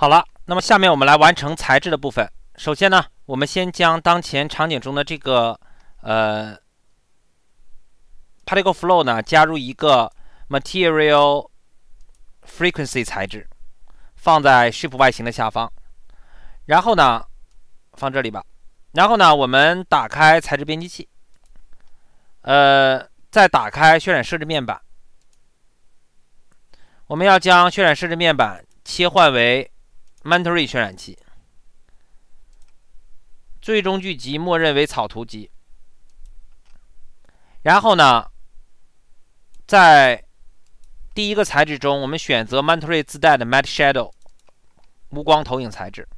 好了，那么下面我们来完成材质的部分。首先呢，我们先将当前场景中的这个呃 particle flow 呢加入一个 material frequency 材质，放在 ship 外形的下方。然后呢，放这里吧。然后呢，我们打开材质编辑器，呃，再打开渲染设置面板。我们要将渲染设置面板切换为。Mentory 渲染器，最终聚集默认为草图集。然后呢，在第一个材质中，我们选择 Mentory 自带的 Matte Shadow 无光投影材质。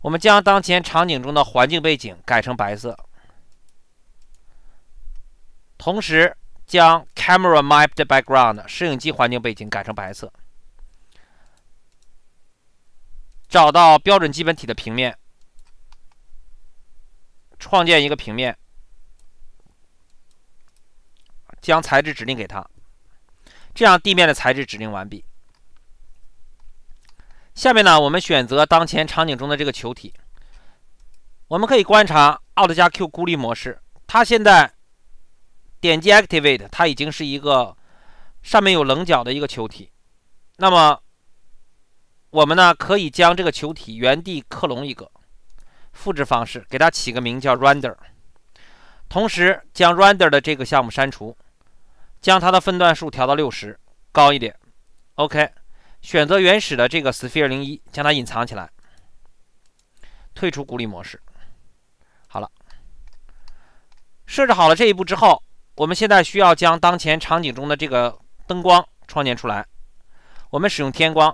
我们将当前场景中的环境背景改成白色，同时将 Camera Mapped Background 摄影机环境背景改成白色。找到标准基本体的平面，创建一个平面，将材质指令给它，这样地面的材质指令完毕。下面呢，我们选择当前场景中的这个球体，我们可以观察 Alt 加 Q 孤立模式，它现在点击 Activate，它已经是一个上面有棱角的一个球体，那么。我们呢可以将这个球体原地克隆一个，复制方式，给它起个名叫 render，同时将 render 的这个项目删除，将它的分段数调到六十，高一点。OK，选择原始的这个 sphere 零一，将它隐藏起来，退出孤立模式。好了，设置好了这一步之后，我们现在需要将当前场景中的这个灯光创建出来，我们使用天光。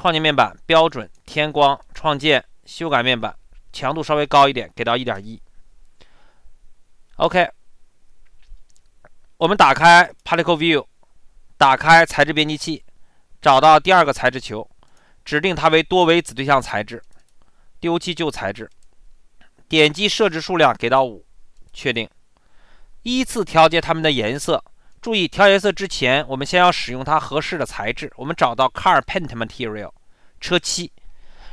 创建面板，标准天光，创建修改面板，强度稍微高一点，给到一点一。OK，我们打开 Particle View，打开材质编辑器，找到第二个材质球，指定它为多维子对象材质，丢弃旧材质，点击设置数量给到五，确定，依次调节它们的颜色。注意调颜色之前，我们先要使用它合适的材质。我们找到 Car Paint Material 车漆，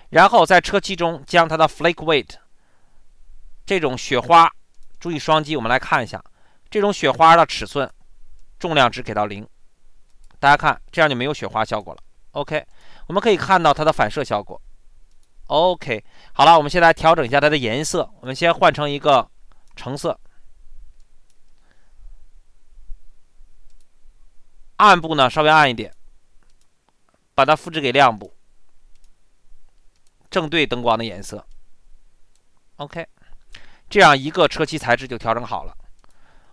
然后在车漆中将它的 Flake Weight 这种雪花，注意双击，我们来看一下这种雪花的尺寸、重量值给到零。大家看，这样就没有雪花效果了。OK，我们可以看到它的反射效果。OK，好了，我们现在调整一下它的颜色。我们先换成一个橙色。暗部呢稍微暗一点，把它复制给亮部，正对灯光的颜色。OK，这样一个车漆材质就调整好了。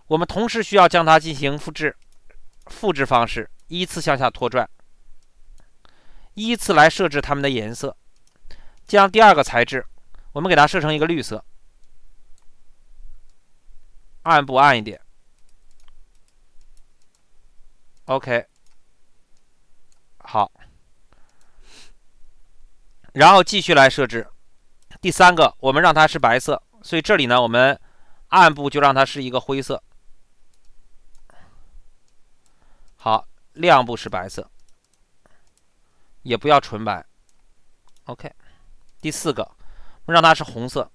我们同时需要将它进行复制，复制方式依次向下拖拽，依次来设置它们的颜色。将第二个材质，我们给它设成一个绿色，暗部暗一点。OK，好，然后继续来设置，第三个，我们让它是白色，所以这里呢，我们暗部就让它是一个灰色，好，亮部是白色，也不要纯白，OK，第四个，我们让它是红色，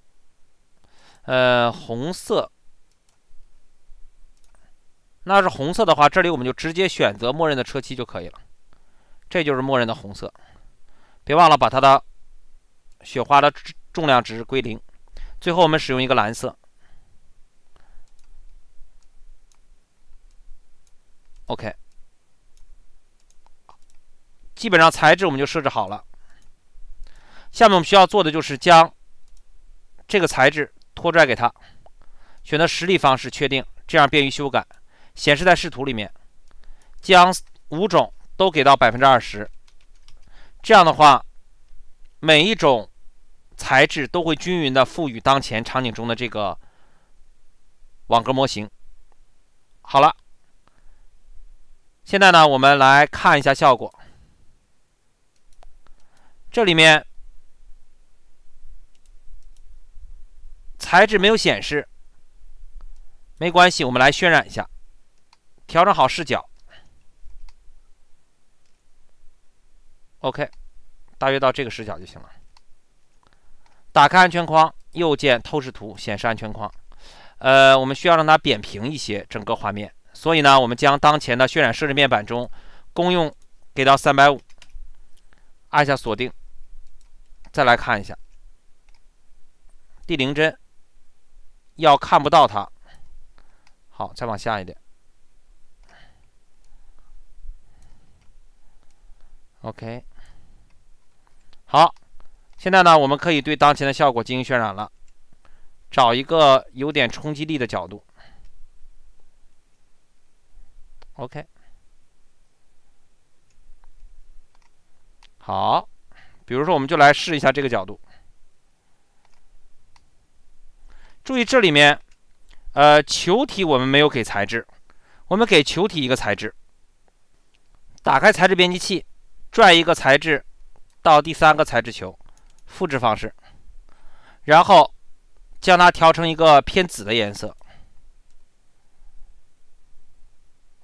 呃，红色。那是红色的话，这里我们就直接选择默认的车漆就可以了。这就是默认的红色。别忘了把它的雪花的重量值归零。最后，我们使用一个蓝色。OK，基本上材质我们就设置好了。下面我们需要做的就是将这个材质拖拽给它，选择实例方式确定，这样便于修改。显示在视图里面，将五种都给到百分之二十。这样的话，每一种材质都会均匀的赋予当前场景中的这个网格模型。好了，现在呢，我们来看一下效果。这里面材质没有显示，没关系，我们来渲染一下。调整好视角，OK，大约到这个视角就行了。打开安全框，右键透视图显示安全框。呃，我们需要让它扁平一些，整个画面。所以呢，我们将当前的渲染设置面板中，公用给到三百五，按下锁定。再来看一下，第零帧要看不到它。好，再往下一点。OK，好，现在呢，我们可以对当前的效果进行渲染了。找一个有点冲击力的角度。OK，好，比如说我们就来试一下这个角度。注意这里面，呃，球体我们没有给材质，我们给球体一个材质。打开材质编辑器。拽一个材质到第三个材质球，复制方式，然后将它调成一个偏紫的颜色。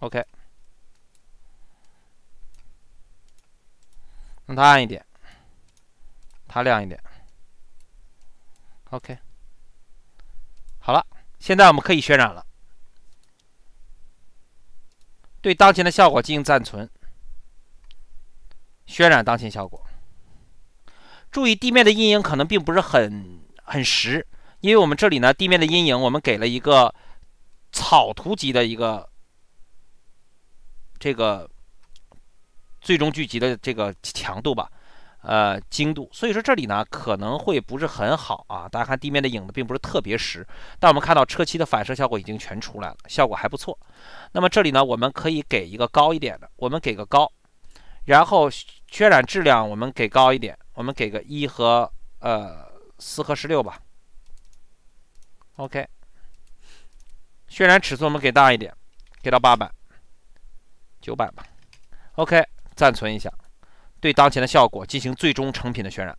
OK，让它暗一点，它亮一点。OK，好了，现在我们可以渲染了。对当前的效果进行暂存。渲染当前效果，注意地面的阴影可能并不是很很实，因为我们这里呢地面的阴影我们给了一个草图级的一个这个最终聚集的这个强度吧，呃精度，所以说这里呢可能会不是很好啊。大家看地面的影子并不是特别实，但我们看到车漆的反射效果已经全出来了，效果还不错。那么这里呢我们可以给一个高一点的，我们给个高。然后渲染质量我们给高一点，我们给个一和呃四和十六吧。OK，渲染尺寸我们给大一点，给到八百、九百吧。OK，暂存一下，对当前的效果进行最终成品的渲染。